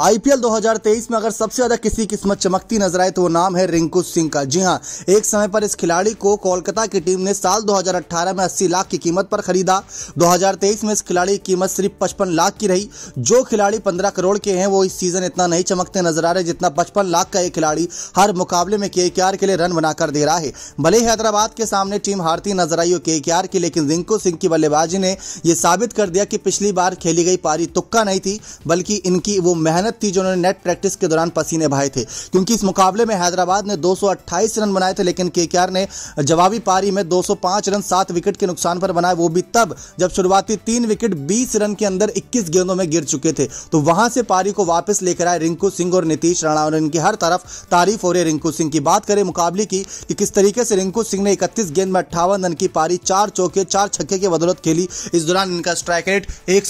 IPL 2023 में अगर सबसे ज्यादा किसी किस्मत चमकती नजर आए तो वो नाम है रिंकू सिंह का जी हाँ एक समय पर इस खिलाड़ी को कोलकाता की टीम ने साल 2018 में 80 लाख की कीमत पर खरीदा 2023 में इस खिलाड़ी की कीमत सिर्फ पचपन लाख की रही जो खिलाड़ी पंद्रह करोड़ के हैं वो इस सीजन इतना नहीं चमकते नजर आ रहे जितना पचपन लाख का एक खिलाड़ी हर मुकाबले में के के लिए रन बनाकर दे रहा है भले ही हैदराबाद के सामने टीम हारती नजर आई हो के की लेकिन रिंकू सिंह की बल्लेबाजी ने यह साबित कर दिया कि पिछली बार खेली गई पारी तुक्का नहीं थी बल्कि इनकी वो मेहनत मेहनत थी जो उन्होंने नेट प्रैक्टिस के दौरान पसीने बहाए थे क्योंकि इस मुकाबले में हैदराबाद ने दो रन बनाए थे लेकिन के ने जवाबी पारी में 205 रन सात विकेट के नुकसान पर बनाए वो भी तब जब शुरुआती तीन विकेट बीस रन के अंदर इक्कीस गेंदों में गिर चुके थे तो वहां से पारी को वापस लेकर आए रिंकू सिंह और नीतीश राणा और इनकी हर तरफ तारीफ हो रही है रिंकू सिंह की बात करें मुकाबले की कि किस तरीके से रिंकू सिंह ने इकतीस गेंद में अट्ठावन रन की पारी चार चौके चार छक्के की बदौलत खेली इस दौरान इनका स्ट्राइक रेट एक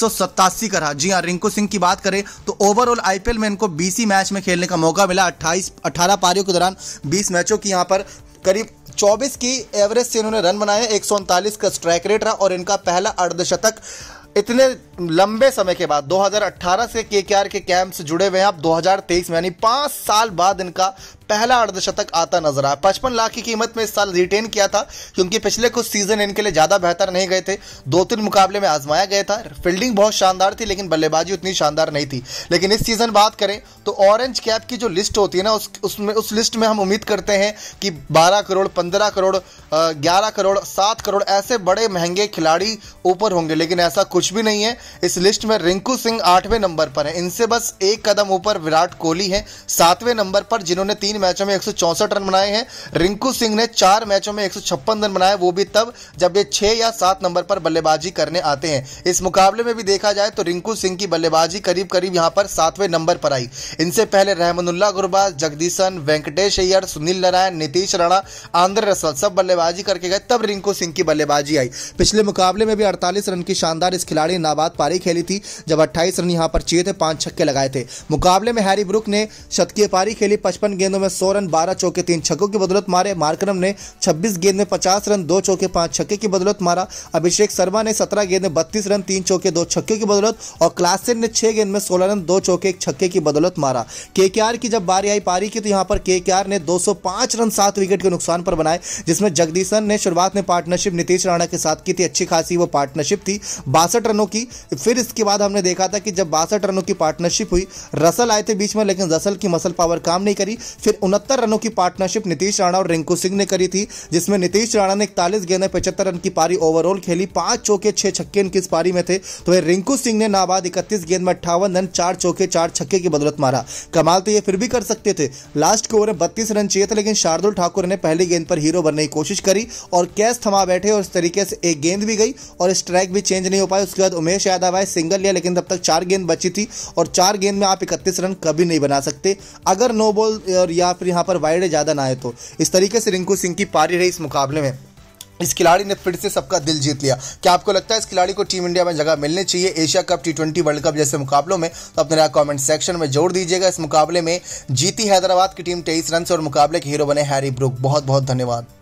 का रहा जी हाँ रिंकू सिंह की बात करें तो ओवरऑल आईपीएल में इनको बीसी मैच में खेलने का मौका मिला अट्ठाईस अट्ठारह पारियों के दौरान बीस मैचों की यहाँ पर करीब 24 की एवरेज से इन्होंने रन बनाए एक का स्ट्राइक रेट रहा और इनका पहला अर्धशतक इतने लंबे समय के बाद 2018 से के के के कैंप से जुड़े हुए हैं अब 2023 में यानी पाँच साल बाद इनका पहला अर्धशतक आता नजर आया पचपन लाख की कीमत में इस साल रिटेन किया था क्योंकि पिछले कुछ सीजन इनके लिए ज़्यादा बेहतर नहीं गए थे दो तीन मुकाबले में आजमाया गया था फील्डिंग बहुत शानदार थी लेकिन बल्लेबाजी उतनी शानदार नहीं थी लेकिन इस सीज़न बात करें तो ऑरेंज कैप की जो लिस्ट होती है ना उस उसमें उस लिस्ट में हम उम्मीद करते हैं कि बारह करोड़ पंद्रह करोड़ ग्यारह करोड़ सात करोड़ ऐसे बड़े महंगे खिलाड़ी ऊपर होंगे लेकिन ऐसा कुछ भी नहीं है इस लिस्ट में रिंकू सिंह आठवें नंबर पर है इनसे बस एक कदम ऊपर विराट कोहली है सातवें नंबर पर जिन्होंने तीन मैचों में एक रन बनाए हैं रिंकू सिंह ने चार मैचों में एक रन बनाए वो भी तब जब ये छह या सात नंबर पर बल्लेबाजी करने आते हैं इस मुकाबले में भी देखा जाए तो रिंकू सिंह की बल्लेबाजी करीब करीब यहां पर सातवें नंबर पर आई इनसे पहले Rahmanullah Gurbaz Jagadeesan Venkatesh Iyer Sunil Narine Nitish Rana Andre Russell सब बल्लेबाजी करके गए तब रिंकू सिंह की बल्लेबाजी आई पिछले मुकाबले में भी अड़तालीस रन की शानदार इस खिलाड़ी नाबाद पारी खेली थी जब अट्ठाईस रन यहां पर चाहिए थे पांच छक्के लगाए थे मुकाबले में हैरी ब्रुक ने शतकीय पारी खेली पचपन गेंदों में में सौ रन बारह चौके तीन छक्कों की बदौलत मारे मार्करम ने छब्बीस गेंद में पचास रन दो चौके पांच छक्के की बदौलत मारा अभिषेक शर्मा ने सत्रह गेंद में बत्तीस रन तीन चौके दो छक्के की बदौलत और क्लासेन ने छह गेंद में सोलह रन दो चौके एक छक्के की बदौलत मारा के की जब बारी आई पारी की तो यहाँ पर के ने 205 रन सात विकेट के नुकसान पर बनाए जिसमें जगदीशन ने शुरुआत में पार्टनरशिप नीतीश राणा के साथ की थी अच्छी खासी वो पार्टनरशिप थी बासठ रनों की फिर इसके बाद हमने देखा था कि जब बासठ रनों की पार्टनरशिप हुई रसल आए थे बीच में लेकिन रसल की मसल पावर काम नहीं करी फिर उनहत्तर रनों की पार्टनरशिप नीतीश राणा और रिंकू सिंह ने करी थी जिसमें नीतीश राणा ने इकतालीस गेंद में पचहत्तर रन की पारी ओवरऑल खेली पांच चौके छह छक्के इनकी इस पारी में थे तो वह रिंकू सिंह ने नाबाद इकतीस गेंद में अट्ठावन रन चार चौके चार छक्के की बदौलत मारा कमाल तो ये फिर भी कर सकते थे लास्ट के ओवर में बत्तीस रन चाहिए थे लेकिन शार्दुल ठाकुर ने पहली गेंद पर हीरो बनने की कोशिश करी और कैच थमा बैठे और इस तरीके से एक गेंद भी गई और स्ट्राइक भी चेंज नहीं हो पाई उसके बाद उमेश यादव आए सिंगल लिया लेकिन तब तक चार गेंद बची थी और चार गेंद में आप इकतीस रन कभी नहीं बना सकते अगर नो बॉल या या फिर यहाँ पर वाइड ज़्यादा ना आए तो इस तरीके से रिंकू सिंह की पारी रही इस मुकाबले में इस खिलाड़ी ने फिर से सबका दिल जीत लिया क्या आपको लगता है इस खिलाड़ी को टीम इंडिया में जगह मिलनी चाहिए Asia Cup T twenty World Cup जैसे मुकाबलों में तो अपने राय कमेंट सेक्शन में जोड़ दीजिएगा इस मुकाबले में जीती हैदराबाद की टीम तेईस रन और मुकाबले के हीरो बने हैरी ब्रुक बहुत बहुत धन्यवाद